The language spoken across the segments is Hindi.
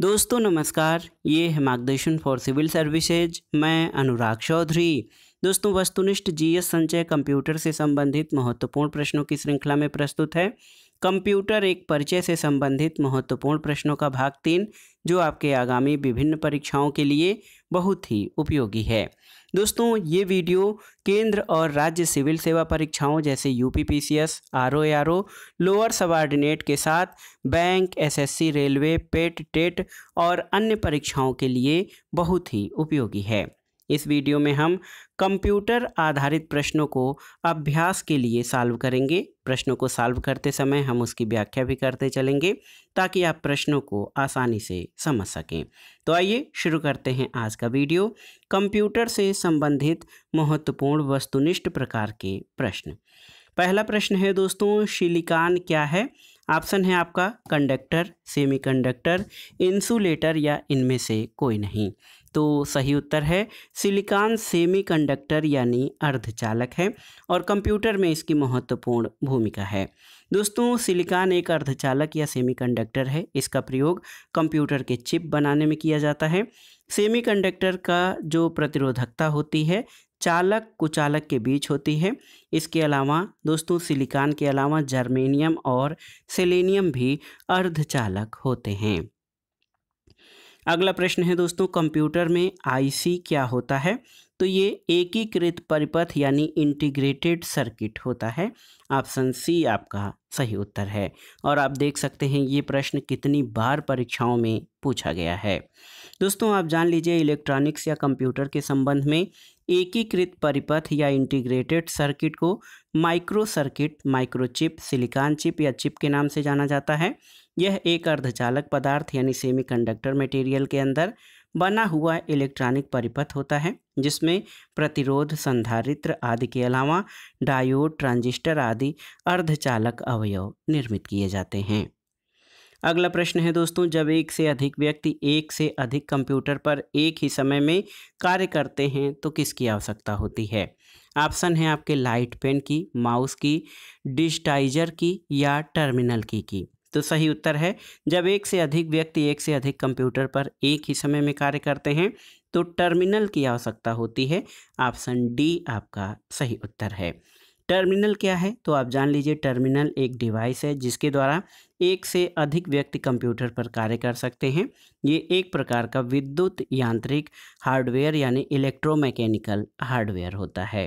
दोस्तों नमस्कार ये है मार्गदर्शन फॉर सिविल सर्विसेज मैं अनुराग चौधरी दोस्तों वस्तुनिष्ठ जीएस संचय कंप्यूटर से संबंधित महत्वपूर्ण प्रश्नों की श्रृंखला में प्रस्तुत है कंप्यूटर एक परिचय से संबंधित महत्वपूर्ण प्रश्नों का भाग तीन जो आपके आगामी विभिन्न परीक्षाओं के लिए बहुत ही उपयोगी है दोस्तों ये वीडियो केंद्र और राज्य सिविल सेवा परीक्षाओं जैसे U P P C S R O R O lower subordinate के साथ bank SSC, railway PET TET और अन्य परीक्षाओं के लिए बहुत ही उपयोगी है इस वीडियो में हम कंप्यूटर आधारित प्रश्नों को अभ्यास के लिए सॉल्व करेंगे प्रश्नों को सॉल्व करते समय हम उसकी व्याख्या भी करते चलेंगे ताकि आप प्रश्नों को आसानी से समझ सकें तो आइए शुरू करते हैं आज का वीडियो कंप्यूटर से संबंधित महत्वपूर्ण वस्तुनिष्ठ प्रकार के प्रश्न पहला प्रश्न है दोस्तों सिलिकॉन क्या है ऑप्शन है आपका कंडक्टर सेमीकंडक्टर इंसुलेटर या इनमें से कोई नहीं तो सही उत्तर है सिलिकॉन सेमीकंडक्टर यानी अर्धचालक है और कंप्यूटर में इसकी महत्वपूर्ण भूमिका है दोस्तों सिलिकॉन एक अर्धचालक या सेमीकंडक्टर है इसका प्रयोग कंप्यूटर के चिप बनाने में किया जाता है सेमीकंडक्टर का जो प्रतिरोधकता होती है चालक कुचालक के बीच होती है इसके अलावा दोस्तों सिलिकॉन के अलावा जर्मेनियम और सेलेनियम भी अर्धचालक होते हैं अगला प्रश्न है दोस्तों कंप्यूटर में आईसी क्या होता है तो ये एकीकृत परिपथ यानी इंटीग्रेटेड सर्किट होता है ऑप्शन सी आपका सही उत्तर है और आप देख सकते हैं ये प्रश्न कितनी बार परीक्षाओं में पूछा गया है दोस्तों आप जान लीजिए इलेक्ट्रॉनिक्स या कंप्यूटर के संबंध में एकीकृत परिपथ या इंटीग्रेटेड सर्किट को micro circuit microchip silicon chip या चिप के नाम से जाना जाता है यह एक अर्धचालक पदार्थ यानी सेमीकंडक्टर मटेरियल के अंदर बना हुआ इलेक्ट्रॉनिक परिपथ होता है जिसमें प्रतिरोध संधारित्र आदि के अलावा डायोड ट्रांजिस्टर आदि अर्धचालक अवयव निर्मित किए जाते हैं अगला प्रश्न है दोस्तों जब एक से अधिक व्यक्ति एक से अधिक कंप्यूटर पर एक ही समय में कार्य करते हैं तो किसकी आवश्यकता होती है ऑप्शन है आपके लाइट पेन की माउस की डिजिटाइजर की या टर्मिनल की की तो सही उत्तर है जब एक से अधिक व्यक्ति एक से अधिक कंप्यूटर पर एक ही समय में कार्य करते हैं तो टर्मिनल की आवश्यकता होती है ऑप्शन डी आपका सही उत्तर है टर्मिनल क्या है तो आप जान लीजिए टर्मिनल एक डिवाइस है जिसके द्वारा एक से अधिक व्यक्ति कंप्यूटर पर कार्य कर सकते हैं ये एक प्रकार का विद्युत यांत्रिक हार्डवेयर यानी इलेक्ट्रोमैकेनिकल हार्डवेयर होता है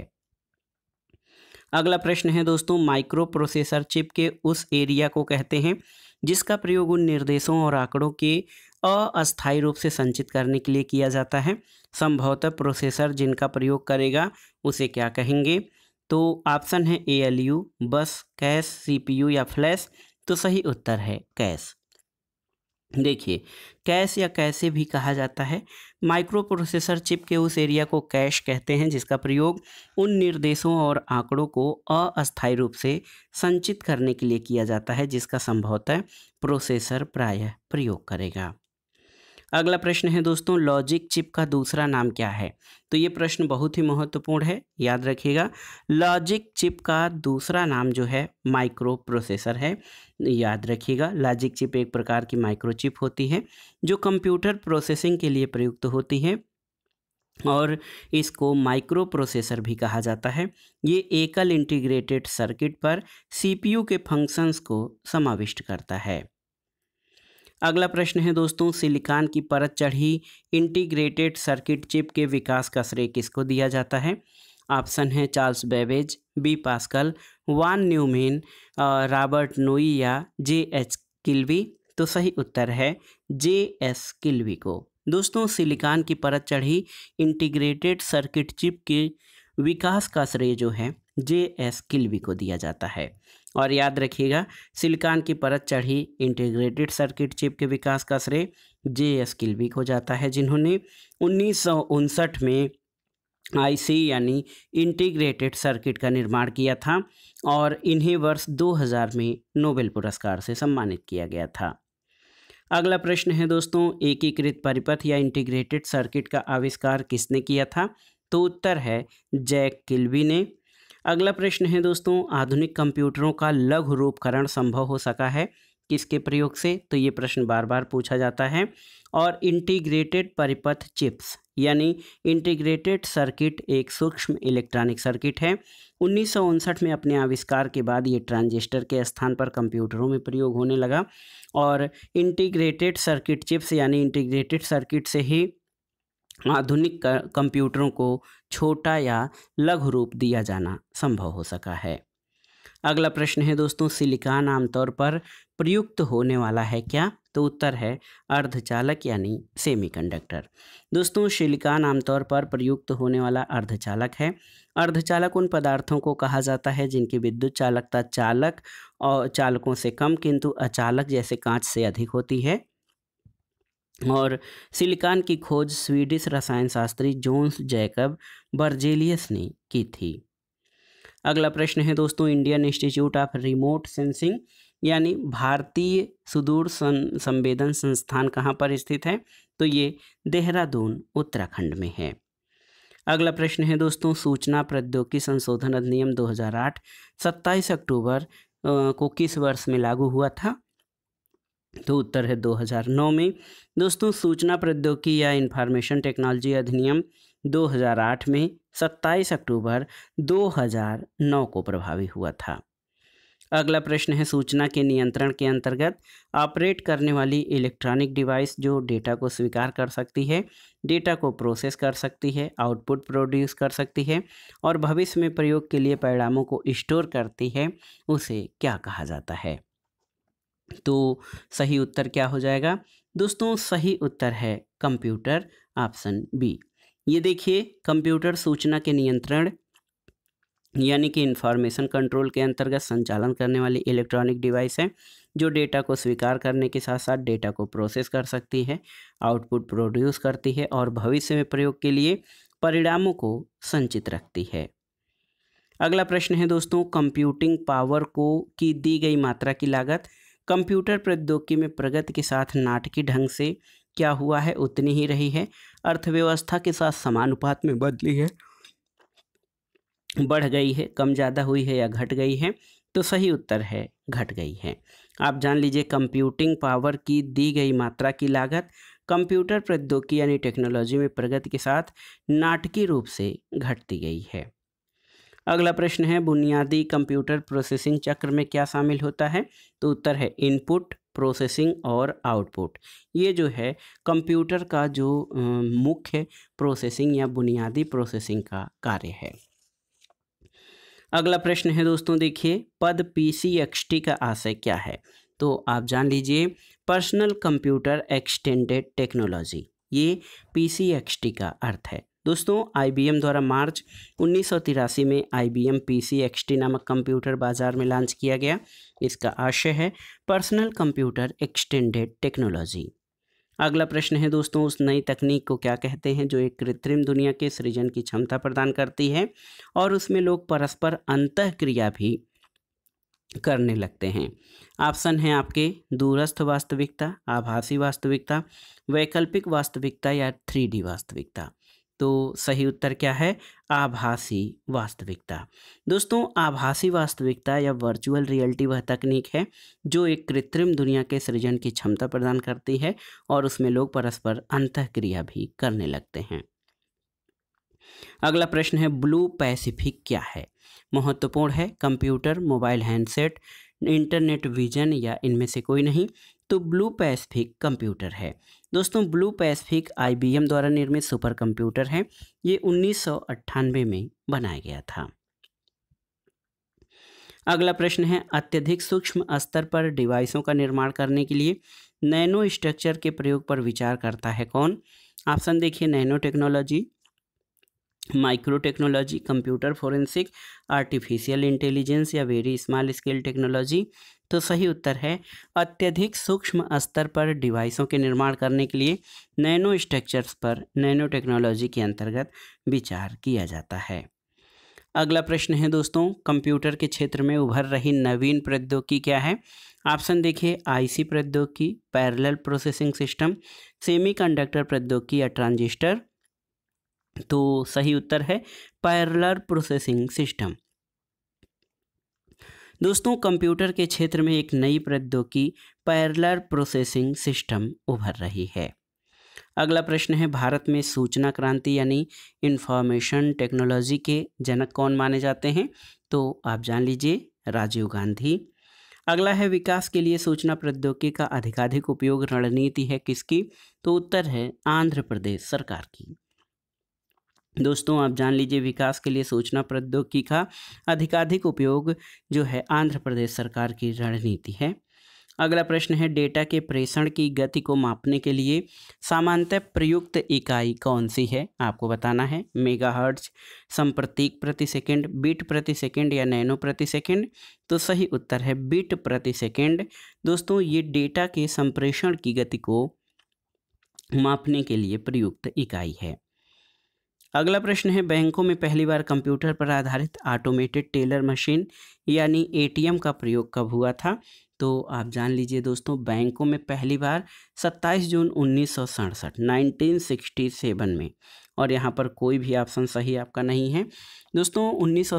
अगला प्रश्न है दोस्तों माइक्रो प्रोसेसर चिप के उस एरिया को कहते हैं जिसका प्रयोग उन निर्देशों और आंकड़ों के अस्थायी रूप से संचित करने के लिए किया जाता है संभवतः प्रोसेसर जिनका प्रयोग करेगा उसे क्या कहेंगे तो ऑप्शन है A L U bus cache C P U या फ्लैश तो सही उत्तर है कैश देखिए कैश या कैसे भी कहा जाता है माइक्रो प्रोसेसर चिप के उस एरिया को कैश कहते हैं जिसका प्रयोग उन निर्देशों और आंकड़ों को अस्थायी रूप से संचित करने के लिए किया जाता है जिसका संभवतः प्रोसेसर प्रायः प्रयोग करेगा अगला प्रश्न है दोस्तों लॉजिक चिप का दूसरा नाम क्या है तो ये प्रश्न बहुत ही महत्वपूर्ण है याद रखिएगा लॉजिक चिप का दूसरा नाम जो है माइक्रो प्रोसेसर है याद रखिएगा लॉजिक चिप एक प्रकार की माइक्रो चिप होती है जो कंप्यूटर प्रोसेसिंग के लिए प्रयुक्त होती है और इसको माइक्रो प्रोसेसर भी कहा जाता है ये एकल इंटीग्रेटेड सर्किट पर सीपीयू के फंक्शंस को समाविष्ट करता है अगला प्रश्न है दोस्तों सिलिकॉन की परत चढ़ी इंटीग्रेटेड सर्किट चिप के विकास का श्रेय किसको दिया जाता है ऑप्शन है Charles Babbage B Pascal von Neumann Robert Noyce या जे एच किल्वी तो सही उत्तर है जे एस किल्वी को दोस्तों सिलिकॉन की परत चढ़ी इंटीग्रेटेड सर्किट चिप के विकास का श्रेय जो है जे एस किल्वी को दिया जाता है और याद रखिएगा सिलिकॉन की परत चढ़ी इंटीग्रेटेड सर्किट चिप के विकास का श्रेय जे एस किल्बी को जाता है जिन्होंने उन्नीस में आईसी यानी इंटीग्रेटेड सर्किट का निर्माण किया था और इन्हें वर्ष 2000 में नोबेल पुरस्कार से सम्मानित किया गया था अगला प्रश्न है दोस्तों एकीकृत परिपथ या इंटीग्रेटेड सर्किट का आविष्कार किसने किया था तो उत्तर है जैक किल्बी ने अगला प्रश्न है दोस्तों आधुनिक कंप्यूटरों का लघु रूपकरण संभव हो सका है किसके प्रयोग से तो ये प्रश्न बार बार पूछा जाता है और इंटीग्रेटेड परिपथ चिप्स यानी इंटीग्रेटेड सर्किट एक सूक्ष्म इलेक्ट्रॉनिक सर्किट है उन्नीस में अपने आविष्कार के बाद ये ट्रांजिस्टर के स्थान पर कंप्यूटरों में प्रयोग होने लगा और इंटीग्रेटेड सर्किट चिप्स यानी इंटीग्रेटेड सर्किट से ही आधुनिक कंप्यूटरों को छोटा या लघु रूप दिया जाना संभव हो सका है अगला प्रश्न है दोस्तों सिलिकॉन आमतौर पर प्रयुक्त होने वाला है क्या तो उत्तर है अर्धचालक यानी सेमीकंडक्टर दोस्तों सिलिकॉन आमतौर पर प्रयुक्त होने वाला अर्धचालक है अर्धचालक उन पदार्थों को कहा जाता है जिनकी विद्युत चालकता चालक और चालकों से कम किंतु अचालक जैसे कांच से अधिक होती है और सिलिकॉन की खोज स्वीडिश रसायन शास्त्री जोन्स जैकब बर्जेलियस ने की थी अगला प्रश्न है दोस्तों Indian Institute of Remote Sensing यानी भारतीय सुदूर सं, संवेदन संस्थान कहाँ पर स्थित है तो ये देहरादून उत्तराखंड में है अगला प्रश्न है दोस्तों सूचना प्रौद्योगिकी संशोधन अधिनियम 2008 27 अक्टूबर को किस वर्ष में लागू हुआ था तो उत्तर है 2009 में दोस्तों सूचना प्रौद्योगिकी या इन्फॉर्मेशन टेक्नोलॉजी अधिनियम 2008 में 27 अक्टूबर 2009 को प्रभावी हुआ था अगला प्रश्न है सूचना के नियंत्रण के अंतर्गत ऑपरेट करने वाली इलेक्ट्रॉनिक डिवाइस जो डेटा को स्वीकार कर सकती है डेटा को प्रोसेस कर सकती है आउटपुट प्रोड्यूस कर सकती है और भविष्य में प्रयोग के लिए परिणामों को स्टोर करती है उसे क्या कहा जाता है तो सही उत्तर क्या हो जाएगा दोस्तों सही उत्तर है कंप्यूटर ऑप्शन बी ये देखिए कंप्यूटर सूचना के नियंत्रण यानी कि इन्फॉर्मेशन कंट्रोल के अंतर्गत संचालन करने वाली इलेक्ट्रॉनिक डिवाइस है जो डेटा को स्वीकार करने के साथ साथ डेटा को प्रोसेस कर सकती है आउटपुट प्रोड्यूस करती है और भविष्य में प्रयोग के लिए परिणामों को संचित रखती है अगला प्रश्न है दोस्तों कंप्यूटिंग पावर को की दी गई मात्रा की लागत कंप्यूटर प्रौद्योगिकी में प्रगति के साथ नाटकीय ढंग से क्या हुआ है उतनी ही रही है अर्थव्यवस्था के साथ समानुपात में बदली है बढ़ गई है कम ज़्यादा हुई है या घट गई है तो सही उत्तर है घट गई है आप जान लीजिए कंप्यूटिंग पावर की दी गई मात्रा की लागत कंप्यूटर प्रौद्योगिकी यानी टेक्नोलॉजी में प्रगति के साथ नाटकीय रूप से घटती गई है अगला प्रश्न है बुनियादी कंप्यूटर प्रोसेसिंग चक्र में क्या शामिल होता है तो उत्तर है इनपुट प्रोसेसिंग और आउटपुट ये जो है कंप्यूटर का जो मुख्य प्रोसेसिंग या बुनियादी प्रोसेसिंग का कार्य है अगला प्रश्न है दोस्तों देखिए पद पी सी एक्स टी का आशय क्या है तो आप जान लीजिए पर्सनल कंप्यूटर एक्सटेंडेड टेक्नोलॉजी ये पी सी एक्स टी का अर्थ है दोस्तों आईबीएम द्वारा मार्च उन्नीस में आईबीएम पीसी एक्सटी नामक कंप्यूटर बाजार में लॉन्च किया गया इसका आशय है पर्सनल कंप्यूटर एक्सटेंडेड टेक्नोलॉजी अगला प्रश्न है दोस्तों उस नई तकनीक को क्या कहते हैं जो एक कृत्रिम दुनिया के सृजन की क्षमता प्रदान करती है और उसमें लोग परस्पर अंत क्रिया भी करने लगते हैं ऑप्शन है आपके दूरस्थ वास्तविकता आभासी वास्तविकता वैकल्पिक वास्तविकता या थ्री वास्तविकता तो सही उत्तर क्या है आभासी वास्तविकता दोस्तों आभासी वास्तविकता या वर्चुअल रियलिटी वह तकनीक है जो एक कृत्रिम दुनिया के सृजन की क्षमता प्रदान करती है और उसमें लोग परस्पर अंतक्रिया भी करने लगते हैं अगला प्रश्न है ब्लू पैसिफिक क्या है महत्वपूर्ण है computer mobile handset internet vision या इनमें से कोई नहीं तो ब्लू पैसिफिक कंप्यूटर है दोस्तों ब्लू पैसिफिक आईबीएम द्वारा निर्मित सुपर कंप्यूटर है ये उन्नीस में बनाया गया था अगला प्रश्न है अत्यधिक सूक्ष्म स्तर पर डिवाइसों का निर्माण करने के लिए नैनो स्ट्रक्चर के प्रयोग पर विचार करता है कौन ऑप्शन देखिए nano technology micro technology computer forensic artificial intelligence या वेरी स्मॉल स्केल टेक्नोलॉजी तो सही उत्तर है अत्यधिक सूक्ष्म स्तर पर डिवाइसों के निर्माण करने के लिए नैनो स्ट्रक्चर्स पर नैनो टेक्नोलॉजी के अंतर्गत विचार किया जाता है अगला प्रश्न है दोस्तों कंप्यूटर के क्षेत्र में उभर रही नवीन प्रौद्योगिकी क्या है ऑप्शन देखिए आईसी प्रौद्योगिकी पैरेलल प्रोसेसिंग सिस्टम सेमीकंडक्टर प्रौद्योगिकी या ट्रांजिस्टर तो सही उत्तर है पैरलर प्रोसेसिंग सिस्टम दोस्तों कंप्यूटर के क्षेत्र में एक नई प्रौद्योगिकी पैरलर प्रोसेसिंग सिस्टम उभर रही है अगला प्रश्न है भारत में सूचना क्रांति यानी इंफॉर्मेशन टेक्नोलॉजी के जनक कौन माने जाते हैं तो आप जान लीजिए राजीव गांधी अगला है विकास के लिए सूचना प्रौद्योगिकी का अधिकाधिक उपयोग रणनीति है किसकी तो उत्तर है आंध्र प्रदेश सरकार की दोस्तों आप जान लीजिए विकास के लिए सूचना प्रौद्योगिकी का अधिकाधिक उपयोग जो है आंध्र प्रदेश सरकार की रणनीति है अगला प्रश्न है डेटा के प्रेषण की गति को मापने के लिए सामान्यतः प्रयुक्त इकाई कौन सी है आपको बताना है मेगाहर्ट्ज संप्रतीक प्रति सेकंड बीट प्रति सेकंड या नैनो प्रति सेकंड तो सही उत्तर है बीट प्रति सेकंड दोस्तों ये डेटा के संप्रेषण की गति को मापने के लिए प्रयुक्त इकाई है अगला प्रश्न है बैंकों में पहली बार कंप्यूटर पर आधारित ऑटोमेटेड टेलर मशीन यानी एटीएम का प्रयोग कब हुआ था तो आप जान लीजिए दोस्तों बैंकों में पहली बार 27 जून उन्नीस सौ में और यहाँ पर कोई भी ऑप्शन सही आपका नहीं है दोस्तों उन्नीस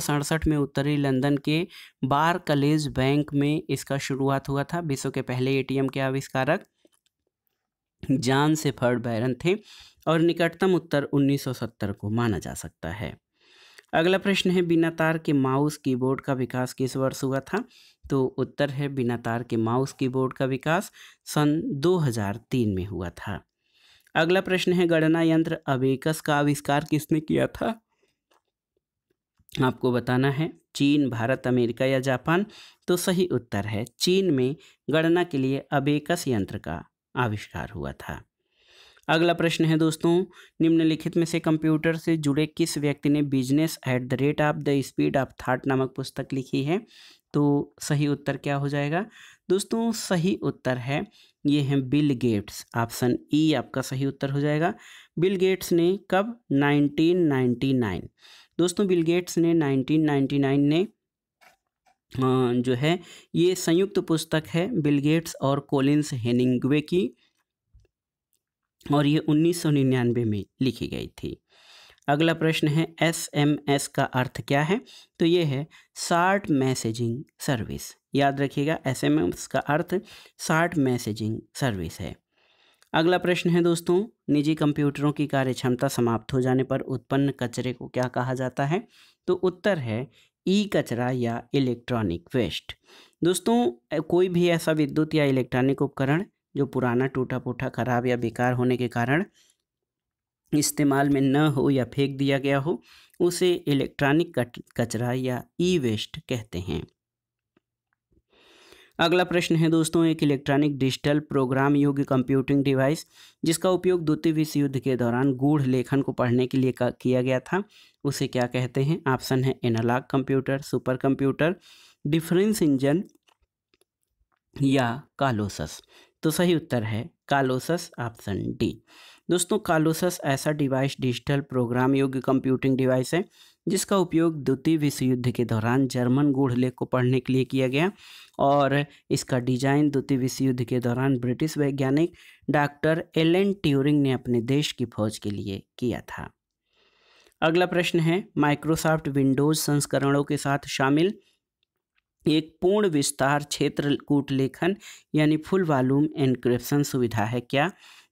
में उत्तरी लंदन के बार कलेज बैंक में इसका शुरुआत हुआ था विश्व के पहले एटीएम के आविष्कारक जान सेफर्ड बैरन थे और निकटतम उत्तर 1970 को माना जा सकता है अगला प्रश्न है बिना तार के माउस कीबोर्ड का विकास किस वर्ष हुआ था तो उत्तर है बिना तार के माउस कीबोर्ड का विकास सन 2003 में हुआ था अगला प्रश्न है गणना यंत्र अबेकस का आविष्कार किसने किया था आपको बताना है चीन भारत अमेरिका या जापान तो सही उत्तर है चीन में गणना के लिए अबेकस यंत्र का आविष्कार हुआ था अगला प्रश्न है दोस्तों निम्नलिखित में से कंप्यूटर से जुड़े किस व्यक्ति ने business at the rate of the speed of thought नामक पुस्तक लिखी है तो सही उत्तर क्या हो जाएगा दोस्तों सही उत्तर है ये हैं Bill Gates option E e आपका सही उत्तर हो जाएगा बिल गेट्स ने कब 1999 दोस्तों बिल गेट्स ने 1999 ने जो है ये संयुक्त पुस्तक है बिल गेट्स और कोलिंस हेनिंगवे की और ये 1999 में लिखी गई थी अगला प्रश्न है एस एम एस का अर्थ क्या है तो ये है शार्ट मैसेजिंग सर्विस याद रखिएगा एस एम एस का अर्थ शार्ट मैसेजिंग सर्विस है अगला प्रश्न है दोस्तों निजी कंप्यूटरों की कार्य क्षमता समाप्त हो जाने पर उत्पन्न कचरे को क्या कहा जाता है तो उत्तर है ई कचरा या इलेक्ट्रॉनिक वेस्ट दोस्तों कोई भी ऐसा विद्युत या इलेक्ट्रॉनिक उपकरण जो पुराना टूटा फूटा खराब या बेकार होने के कारण इस्तेमाल में न हो या फेंक दिया गया हो उसे इलेक्ट्रॉनिक कचरा या ई वेस्ट कहते हैं अगला प्रश्न है दोस्तों एक इलेक्ट्रॉनिक डिजिटल प्रोग्राम योग्य कंप्यूटिंग डिवाइस जिसका उपयोग द्वितीय विश्व युद्ध के दौरान गूढ़ लेखन को पढ़ने के लिए किया गया था उसे क्या कहते हैं ऑप्शन है analog computer super computer difference engine या कालोसस तो सही उत्तर है कालोसस ऑप्शन डी दोस्तों कालोसस ऐसा डिवाइस डिजिटल प्रोग्राम योग्य कंप्यूटिंग डिवाइस है जिसका उपयोग द्वितीय विश्व युद्ध के दौरान जर्मन गूढ़ लेख को पढ़ने के लिए किया गया और इसका डिजाइन द्वितीय विश्व युद्ध के दौरान ब्रिटिश वैज्ञानिक डॉक्टर एल एन ट्यूरिंग ने अपने देश की फौज के लिए किया था अगला प्रश्न है माइक्रोसॉफ्ट विंडोज संस्करणों के साथ शामिल एक पूर्ण विस्तार क्षेत्र कूट लेखन यानी फुल वॉल्यूम इनक्रिप्शन सुविधा है क्या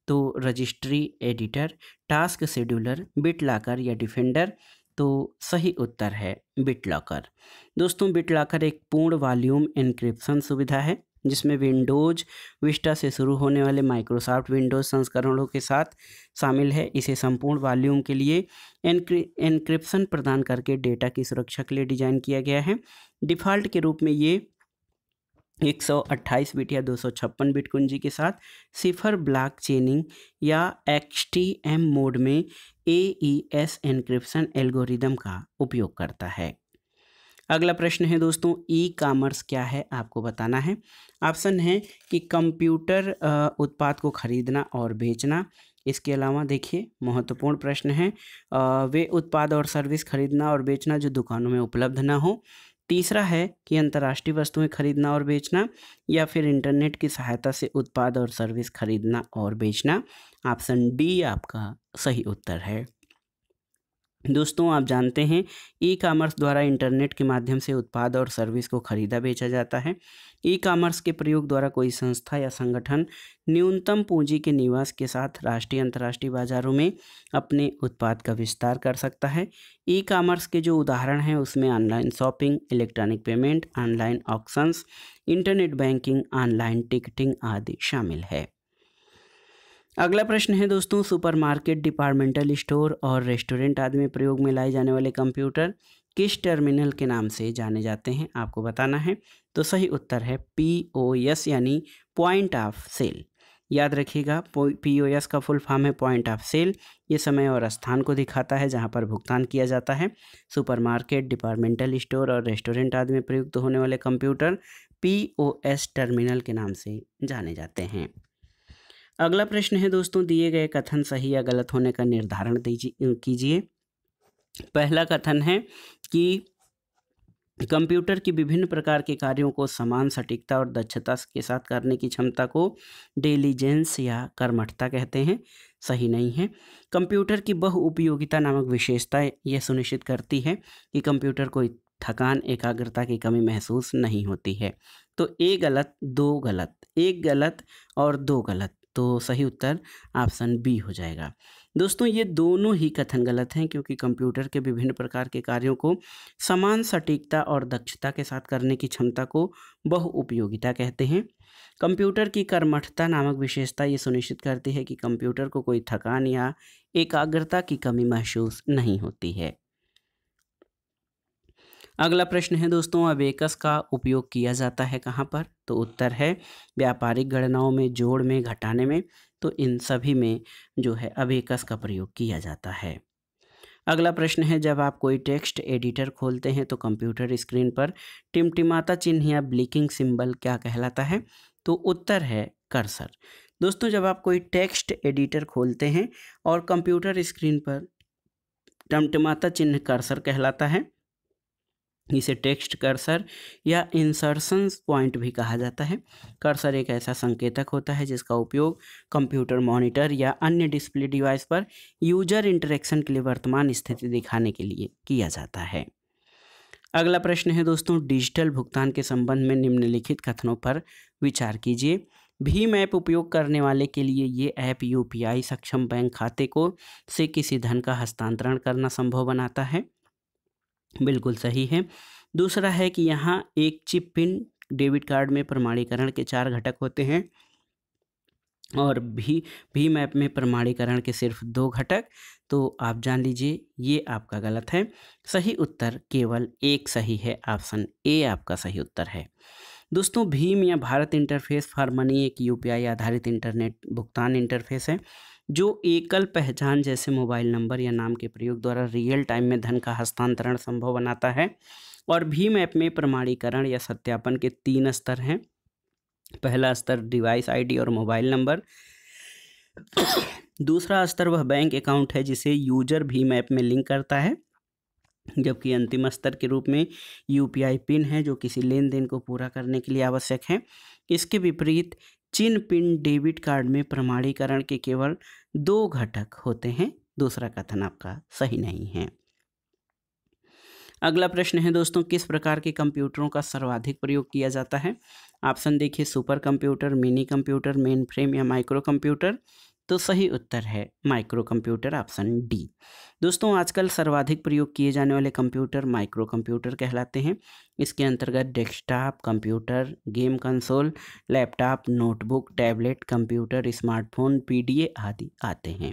तो registry editor task scheduler bit locker या डिफेंडर तो सही उत्तर है बिट लॉकर दोस्तों बिट लॉकर एक पूर्ण वॉल्यूम इनक्रिप्शन सुविधा है जिसमें विंडोज विस्टा से शुरू होने वाले माइक्रोसॉफ्ट विंडोज संस्करणों के साथ शामिल है इसे संपूर्ण वॉल्यूम के लिए इनक्रिप्शन प्रदान करके डेटा की सुरक्षा के लिए डिजाइन किया गया है डिफ़ॉल्ट के रूप में ये 128 बिट या 256 बिट कुंजी के साथ सिफर ब्लॉक चेनिंग या एक्स मोड में A E e S encryption algorithm का उपयोग करता है अगला प्रश्न है दोस्तों ई कामर्स क्या है आपको बताना है ऑप्शन है कि कंप्यूटर उत्पाद को खरीदना और बेचना इसके अलावा देखिए महत्वपूर्ण प्रश्न है वे उत्पाद और सर्विस खरीदना और बेचना जो दुकानों में उपलब्ध ना हो तीसरा है कि अंतर्राष्ट्रीय वस्तुएं खरीदना और बेचना या फिर इंटरनेट की सहायता से उत्पाद और सर्विस खरीदना और बेचना ऑप्शन डी आपका सही उत्तर है दोस्तों आप जानते हैं ई कामर्स द्वारा इंटरनेट के माध्यम से उत्पाद और सर्विस को खरीदा बेचा जाता है ई कामर्स के प्रयोग द्वारा कोई संस्था या संगठन न्यूनतम पूंजी के निवास के साथ राष्ट्रीय अंतर्राष्ट्रीय बाजारों में अपने उत्पाद का विस्तार कर सकता है ई कामर्स के जो उदाहरण हैं उसमें online shopping electronic payment online auctions internet banking online ticketing आदि शामिल है अगला प्रश्न है दोस्तों सुपरमार्केट डिपार्टमेंटल स्टोर और रेस्टोरेंट आदि में प्रयोग में लाए जाने वाले कंप्यूटर किस टर्मिनल के नाम से जाने जाते हैं आपको बताना है तो सही उत्तर है पी ओ एस यानी पॉइंट ऑफ सेल याद रखिएगा पी ओ एस का फुल फॉर्म है पॉइंट ऑफ सेल ये समय और स्थान को दिखाता है जहाँ पर भुगतान किया जाता है सुपरमार्केट डिपार्टमेंटल स्टोर और रेस्टोरेंट आदि में प्रयुक्त होने वाले computer P O S terminal के नाम से जाने जाते हैं अगला प्रश्न है दोस्तों दिए गए कथन सही या गलत होने का निर्धारण कीजिए पहला कथन है कि कंप्यूटर की विभिन्न प्रकार के कार्यों को समान सटीकता और दक्षता के साथ करने की क्षमता को डेलीजेंस या कर्मठता कहते हैं सही नहीं है कंप्यूटर की बहु उपयोगिता नामक विशेषता यह सुनिश्चित करती है कि कंप्यूटर को थकान एकाग्रता की कमी महसूस नहीं होती है तो ए गलत दो गलत एक गलत और दो गलत तो सही उत्तर ऑप्शन बी हो जाएगा दोस्तों ये दोनों ही कथन गलत हैं क्योंकि कंप्यूटर के विभिन्न प्रकार के कार्यों को समान सटीकता और दक्षता के साथ करने की क्षमता को बहुउपयोगिता कहते हैं कंप्यूटर की कर्मठता नामक विशेषता ये सुनिश्चित करती है कि कंप्यूटर को कोई थकान या एकाग्रता की कमी महसूस नहीं होती है अगला प्रश्न है दोस्तों अबेकस का उपयोग किया जाता है कहाँ पर तो उत्तर है व्यापारिक गणनाओं में जोड़ में घटाने में तो इन सभी में जो है अबेकस का प्रयोग किया जाता है अगला प्रश्न है जब आप कोई टेक्स्ट एडिटर खोलते हैं तो कंप्यूटर स्क्रीन पर टिमटिमाता चिन्ह या ब्लिकिंग सिंबल क्या कहलाता है तो उत्तर है कर्सर दोस्तों जब आप कोई टेक्स्ट एडिटर खोलते हैं और कंप्यूटर स्क्रीन पर टमटमाता चिन्ह कर्सर कहलाता है इसे टेक्स्ट कर्सर या इंसर्शन पॉइंट भी कहा जाता है कर्सर एक ऐसा संकेतक होता है जिसका उपयोग कंप्यूटर मॉनिटर या अन्य डिस्प्ले डिवाइस पर यूजर इंटरेक्शन के लिए वर्तमान स्थिति दिखाने के लिए किया जाता है अगला प्रश्न है दोस्तों डिजिटल भुगतान के संबंध में निम्नलिखित कथनों पर विचार कीजिए भीम ऐप उपयोग करने वाले के लिए ये ऐप यूपीआई सक्षम बैंक खाते को से किसी धन का हस्तांतरण करना संभव बनाता है बिल्कुल सही है दूसरा है कि यहाँ एक चिप पिन डेबिट कार्ड में प्रमाणीकरण के चार घटक होते हैं और भी भीम ऐप में प्रमाणीकरण के सिर्फ दो घटक तो आप जान लीजिए ये आपका गलत है सही उत्तर केवल एक सही है ऑप्शन ए आपका सही उत्तर है दोस्तों भीम या भारत इंटरफेस फॉर मनी एक यूपीआई आधारित इंटरनेट भुगतान इंटरफेस है जो एकल पहचान जैसे मोबाइल नंबर या नाम के प्रयोग द्वारा रियल टाइम में धन का हस्तांतरण संभव बनाता है और भीम ऐप में प्रमाणीकरण या सत्यापन के तीन स्तर हैं पहला स्तर डिवाइस आईडी और मोबाइल नंबर दूसरा स्तर वह बैंक अकाउंट है जिसे यूजर भीम ऐप में लिंक करता है जबकि अंतिम स्तर के रूप में यूपीआई पिन है जो किसी लेन देन को पूरा करने के लिए आवश्यक है इसके विपरीत चिन्ह पिन डेबिट कार्ड में प्रमाणीकरण के केवल दो घटक होते हैं दूसरा कथन आपका सही नहीं है अगला प्रश्न है दोस्तों किस प्रकार के कंप्यूटरों का सर्वाधिक प्रयोग किया जाता है ऑप्शन देखिए super computer mini computer main frame या माइक्रो कंप्यूटर तो सही उत्तर है माइक्रो कंप्यूटर ऑप्शन डी दोस्तों आजकल सर्वाधिक प्रयोग किए जाने वाले कंप्यूटर माइक्रो कंप्यूटर कहलाते हैं इसके अंतर्गत desktop computer game console laptop notebook tablet computer smartphone PDA आदि आते हैं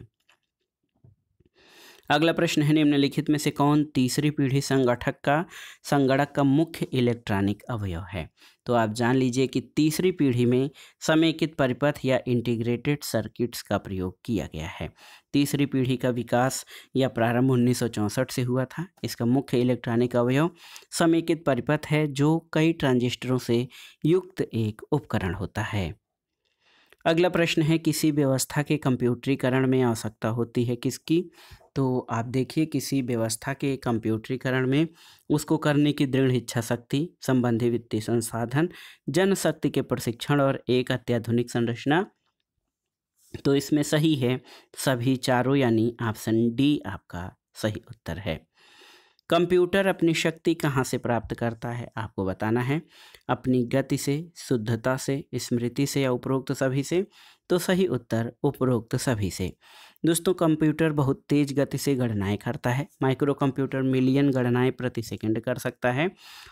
अगला प्रश्न है निम्नलिखित में से कौन तीसरी पीढ़ी संगठक का संगणक का मुख्य इलेक्ट्रॉनिक अवयव है तो आप जान लीजिए कि तीसरी पीढ़ी में समेकित परिपथ या इंटीग्रेटेड सर्किट्स का प्रयोग किया गया है तीसरी पीढ़ी का विकास या प्रारंभ उन्नीस से हुआ था इसका मुख्य इलेक्ट्रॉनिक अवयव समेकित परिपथ है जो कई ट्रांजिस्टरों से युक्त एक उपकरण होता है अगला प्रश्न है किसी व्यवस्था के कंप्यूटरीकरण में आवश्यकता होती है किसकी तो आप देखिए किसी व्यवस्था के कंप्यूटरीकरण में उसको करने की दृढ़ इच्छा शक्ति संबंधी वित्तीय संसाधन जनशक्ति के प्रशिक्षण और एक अत्याधुनिक संरचना तो इसमें सही है सभी चारों यानी ऑप्शन डी आपका सही उत्तर है कंप्यूटर अपनी शक्ति कहाँ से प्राप्त करता है आपको बताना है अपनी गति से शुद्धता से स्मृति से या उपरोक्त सभी से तो सही उत्तर उपरोक्त सभी से दोस्तों कंप्यूटर बहुत तेज़ गति से गणनाएँ करता है माइक्रो कंप्यूटर मिलियन गणनाएँ प्रति सेकंड कर सकता है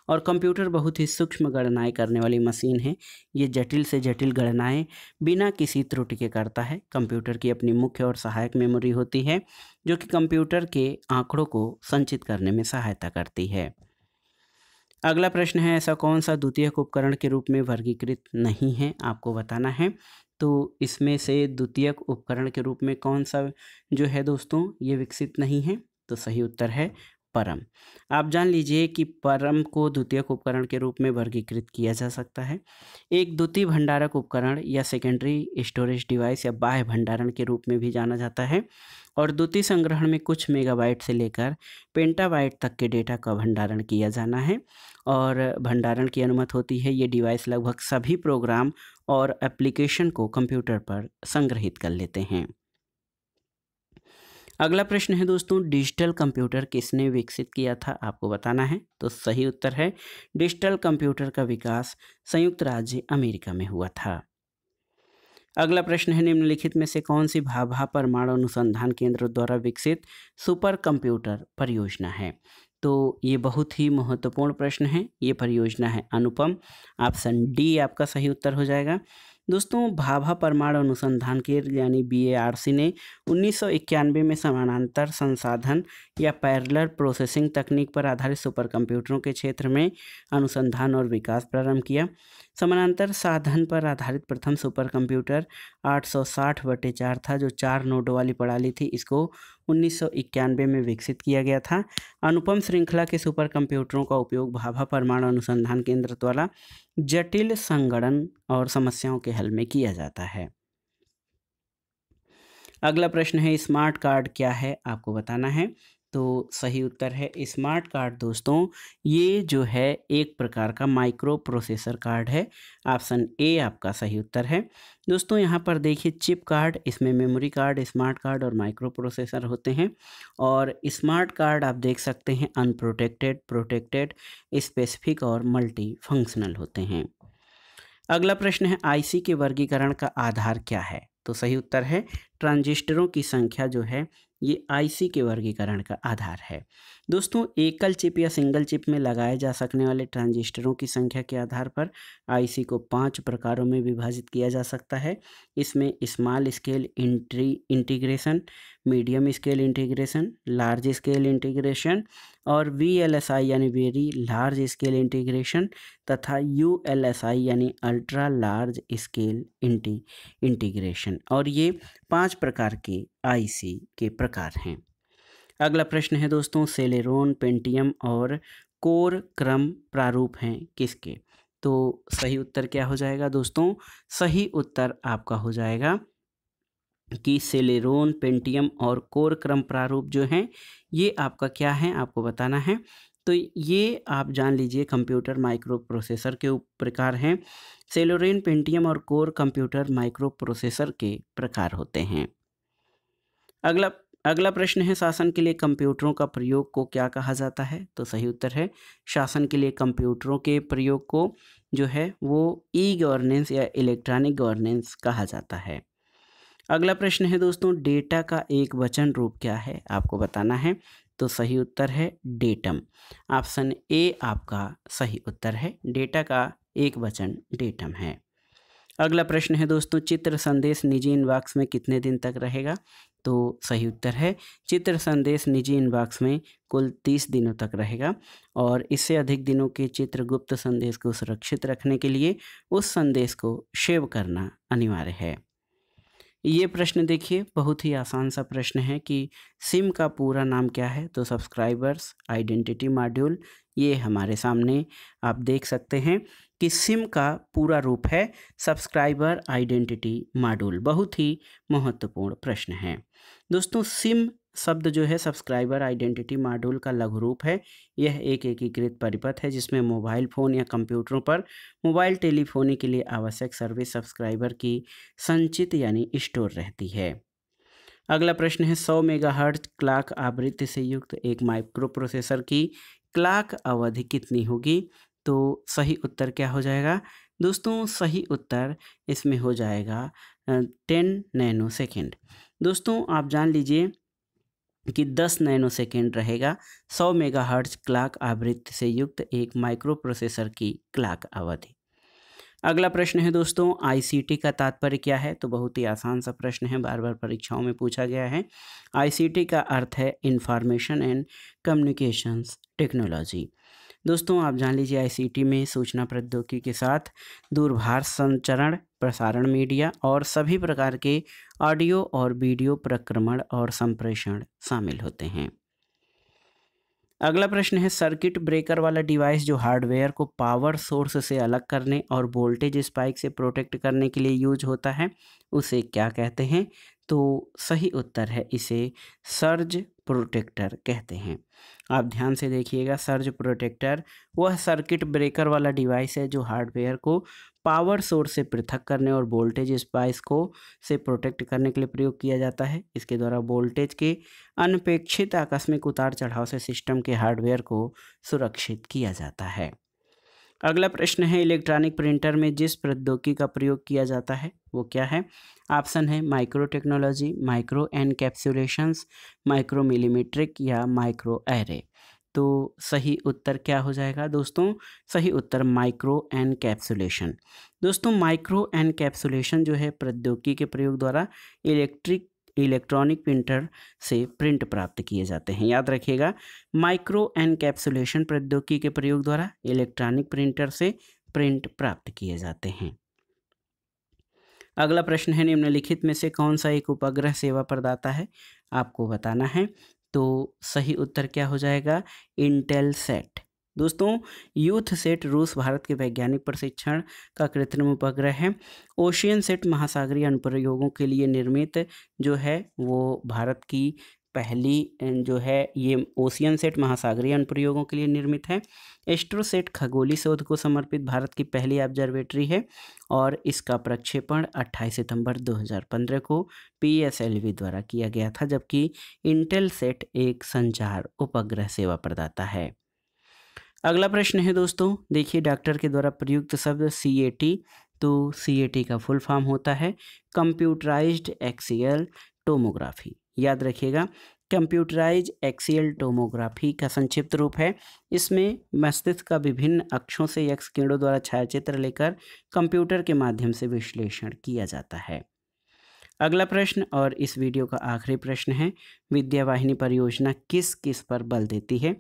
और कंप्यूटर बहुत ही सूक्ष्म गणनाएँ करने वाली मशीन है ये जटिल से जटिल गणनाएँ बिना किसी त्रुटि के करता है कंप्यूटर की अपनी मुख्य और सहायक मेमोरी होती है जो कि कंप्यूटर के आंकड़ों को संचित करने में सहायता करती है अगला प्रश्न है ऐसा कौन सा द्वितीयक उपकरण के रूप में वर्गीकृत नहीं है आपको बताना है तो इसमें से द्वितीयक उपकरण के रूप में कौन सा जो है दोस्तों ये विकसित नहीं है तो सही उत्तर है परम आप जान लीजिए कि परम को द्वितीयक उपकरण के रूप में वर्गीकृत किया जा सकता है एक द्वितीय भंडारक उपकरण या सेकेंडरी स्टोरेज डिवाइस या बाह्य भंडारण के रूप में भी जाना जाता है और द्वितीय संग्रहण में कुछ मेगाबाइट से लेकर पेंटाबाइट तक के डेटा का भंडारण किया जाना है और भंडारण की अनुमति होती है ये डिवाइस लगभग सभी प्रोग्राम और एप्लीकेशन को कंप्यूटर पर संग्रहित कर लेते हैं अगला प्रश्न है दोस्तों डिजिटल कंप्यूटर किसने विकसित किया था आपको बताना है तो सही उत्तर है डिजिटल कंप्यूटर का विकास संयुक्त राज्य अमेरिका में हुआ था अगला प्रश्न है निम्नलिखित में से कौन सी भाभा परमाणु अनुसंधान केंद्र द्वारा विकसित सुपर कंप्यूटर परियोजना है तो ये बहुत ही महत्वपूर्ण प्रश्न है ये परियोजना है अनुपम ऑप्शन डी आपका सही उत्तर हो जाएगा दोस्तों भाभा परमाणु अनुसंधान केंद्र यानी बीएआरसी ने 1991 में समानांतर संसाधन या पैरलर प्रोसेसिंग तकनीक पर आधारित सुपर कंप्यूटरों के क्षेत्र में अनुसंधान और विकास प्रारंभ किया समानांतर साधन पर आधारित प्रथम सुपर कंप्यूटर 860 बटे चार था जो चार नोडों वाली प्रणाली थी इसको उन्नीस में विकसित किया गया था अनुपम श्रृंखला के सुपर कंप्यूटरों का उपयोग भाभा परमाणु अनुसंधान केंद्र द्वारा जटिल संगणन और समस्याओं के हल में किया जाता है अगला प्रश्न है स्मार्ट कार्ड क्या है आपको बताना है तो सही उत्तर है स्मार्ट कार्ड दोस्तों ये जो है एक प्रकार का माइक्रो प्रोसेसर कार्ड है ऑप्शन ए आपका सही उत्तर है दोस्तों यहाँ पर देखिए चिप कार्ड इसमें मेमोरी कार्ड स्मार्ट कार्ड और माइक्रो प्रोसेसर होते हैं और स्मार्ट कार्ड आप देख सकते हैं अनप्रोटेक्टेड प्रोटेक्टेड स्पेसिफिक और मल्टी फंक्शनल होते हैं अगला प्रश्न है आईसी के वर्गीकरण का आधार क्या है तो सही उत्तर है ट्रांजिस्टरों की संख्या जो है ये आईसी के वर्गीकरण का आधार है दोस्तों एकल चिप या सिंगल चिप में लगाए जा सकने वाले ट्रांजिस्टरों की संख्या के आधार पर आईसी को पांच प्रकारों में विभाजित किया जा सकता है इसमें स्मॉल स्केल इंट्री integration medium scale integration large scale integration और वी एल एस आई यानी वेरी लार्ज स्केल इंटीग्रेशन तथा यू एल एस आई यानी अल्ट्रा लार्ज स्केल इंटी इंटीग्रेशन और ये पांच प्रकार के आईसी के प्रकार हैं अगला प्रश्न है दोस्तों सेलेरोन पेंटियम और कोर क्रम प्रारूप हैं किसके तो सही उत्तर क्या हो जाएगा दोस्तों सही उत्तर आपका हो जाएगा कि सेलेरोन पेंटियम और कोर क्रम प्रारूप जो हैं ये आपका क्या है आपको बताना है तो ये आप जान लीजिए कंप्यूटर माइक्रो प्रोसेसर के प्रकार हैं सेलोरेन पेंटियम और कोर कंप्यूटर माइक्रो प्रोसेसर के प्रकार होते हैं अगला अगला प्रश्न है शासन के लिए कंप्यूटरों का प्रयोग को क्या कहा जाता है तो सही उत्तर है शासन के लिए कंप्यूटरों के प्रयोग को जो है वो ई गवर्नेंस या इलेक्ट्रॉनिक गवर्नेंस कहा जाता है अगला प्रश्न है दोस्तों डेटा का एक वचन रूप क्या है आपको बताना है तो सही उत्तर है डेटम ऑप्शन ए आपका सही उत्तर है डेटा का एक वचन डेटम है अगला प्रश्न है दोस्तों चित्र संदेश निजी इनबॉक्स में कितने दिन तक रहेगा तो सही उत्तर है चित्र संदेश निजी इनबॉक्स में कुल तीस दिनों तक रहेगा और इससे अधिक दिनों के चित्र गुप्त संदेश को सुरक्षित रखने के लिए उस संदेश को सेव करना अनिवार्य है ये प्रश्न देखिए बहुत ही आसान सा प्रश्न है कि सिम का पूरा नाम क्या है तो सब्सक्राइबर्स आइडेंटिटी मॉड्यूल ये हमारे सामने आप देख सकते हैं कि सिम का पूरा रूप है सब्सक्राइबर आइडेंटिटी मॉड्यूल बहुत ही महत्वपूर्ण प्रश्न है दोस्तों सिम शब्द जो है सब्सक्राइबर आइडेंटिटी मॉड्यूल का लघु रूप है यह एक एकीकृत परिपथ है जिसमें मोबाइल फ़ोन या कंप्यूटरों पर मोबाइल टेलीफोनी के लिए आवश्यक सर्विस सब्सक्राइबर की संचित यानी स्टोर रहती है अगला प्रश्न है 100 मेगाहर्ट्ज क्लाक आवृत्ति से युक्त एक माइक्रो प्रोसेसर की क्लाक अवधि कितनी होगी तो सही उत्तर क्या हो जाएगा दोस्तों सही उत्तर इसमें हो जाएगा टेन नैनो सेकेंड दोस्तों आप जान लीजिए कि 10 नैनो सेकेंड रहेगा 100 मेगाहर्ट्ज क्लाक आवृत्ति से युक्त एक माइक्रो प्रोसेसर की क्लाक अवधि अगला प्रश्न है दोस्तों आईसीटी का तात्पर्य क्या है तो बहुत ही आसान सा प्रश्न है बार बार परीक्षाओं में पूछा गया है आईसीटी का अर्थ है इंफॉर्मेशन एंड कम्युनिकेशंस टेक्नोलॉजी दोस्तों आप जान लीजिए आईसीटी में सूचना प्रौद्योगिकी के साथ दूरभाष संचरण प्रसारण मीडिया और सभी प्रकार के ऑडियो और वीडियो प्रक्रमण और संप्रेषण शामिल होते हैं अगला प्रश्न है सर्किट ब्रेकर वाला डिवाइस जो हार्डवेयर को पावर सोर्स से अलग करने और वोल्टेज स्पाइक से प्रोटेक्ट करने के लिए यूज होता है उसे क्या कहते हैं तो सही उत्तर है इसे सर्ज प्रोटेक्टर कहते हैं आप ध्यान से देखिएगा सर्ज प्रोटेक्टर वह सर्किट ब्रेकर वाला डिवाइस है जो हार्डवेयर को पावर सोर्स से पृथक करने और वोल्टेज स्पाइस को से प्रोटेक्ट करने के लिए प्रयोग किया जाता है इसके द्वारा वोल्टेज के अनपेक्षित आकस्मिक उतार चढ़ाव से सिस्टम के हार्डवेयर को सुरक्षित किया जाता है अगला प्रश्न है इलेक्ट्रॉनिक प्रिंटर में जिस प्रौद्योगिकी का प्रयोग किया जाता है वो क्या है ऑप्शन है micro technology micro encapsulations micro millimetric या माइक्रो एरे तो सही उत्तर क्या हो जाएगा दोस्तों सही उत्तर माइक्रो एनकैप्सुलेशन दोस्तों माइक्रो एनकैप्सुलेशन जो है प्रौद्योगिकी के प्रयोग द्वारा इलेक्ट्रिक इलेक्ट्रॉनिक प्रिंटर से प्रिंट प्राप्त किए जाते हैं याद रखिएगा माइक्रो एनकैप्सुलेशन प्रौद्योगिकी के प्रयोग द्वारा इलेक्ट्रॉनिक प्रिंटर से प्रिंट प्राप्त किए जाते हैं अगला प्रश्न है निम्नलिखित में से कौन सा एक उपग्रह सेवा प्रदाता है आपको बताना है तो सही उत्तर क्या हो जाएगा इंटेल सेट दोस्तों यूथ सेट रूस भारत के वैज्ञानिक प्रशिक्षण का कृत्रिम उपग्रह है ओशियन सेट महासागरीय अनुप्रयोगों के लिए निर्मित जो है वो भारत की पहली जो है ये ओशियन सेट महासागरीय अनुप्रयोगों के लिए निर्मित है एस्ट्रोसेट खगोली शोध को समर्पित भारत की पहली ऑब्जर्वेटरी है और इसका प्रक्षेपण 28 सितंबर 2015 को पीएसएलवी द्वारा किया गया था जबकि इंटेल सेट एक संचार उपग्रह सेवा प्रदाता है अगला प्रश्न है दोस्तों देखिए डॉक्टर के द्वारा प्रयुक्त शब्द सी ए टी तो सी ए टी का फुल फॉर्म होता है कंप्यूटराइज्ड एक्सीएल टोमोग्राफी याद रखिएगा कंप्यूटराइज एक्सीएल टोमोग्राफी का संक्षिप्त रूप है इसमें मस्तिष्क का विभिन्न अक्षों से एक्स किरणों द्वारा छायाचित्र लेकर कंप्यूटर के माध्यम से विश्लेषण किया जाता है अगला प्रश्न और इस वीडियो का आखिरी प्रश्न है विद्यावाहिनी परियोजना किस किस पर बल देती है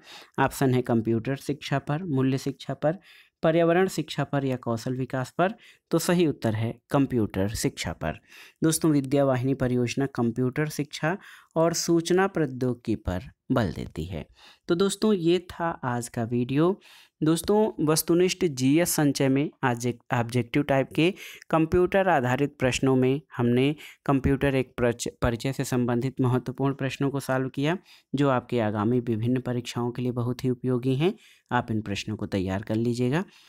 ऑप्शन है कंप्यूटर शिक्षा पर मूल्य शिक्षा पर पर्यावरण शिक्षा पर या कौशल विकास पर तो सही उत्तर है कंप्यूटर शिक्षा पर दोस्तों विद्यावाहिनी परियोजना कंप्यूटर शिक्षा और सूचना प्रौद्योगिकी पर बल देती है तो दोस्तों ये था आज का वीडियो दोस्तों वस्तुनिष्ठ जीएस संचय में ऑब्जेक्टिव टाइप के कंप्यूटर आधारित प्रश्नों में हमने कंप्यूटर एक परिचय से संबंधित महत्वपूर्ण प्रश्नों को सॉल्व किया जो आपके आगामी विभिन्न परीक्षाओं के लिए बहुत ही उपयोगी हैं आप इन प्रश्नों को तैयार कर लीजिएगा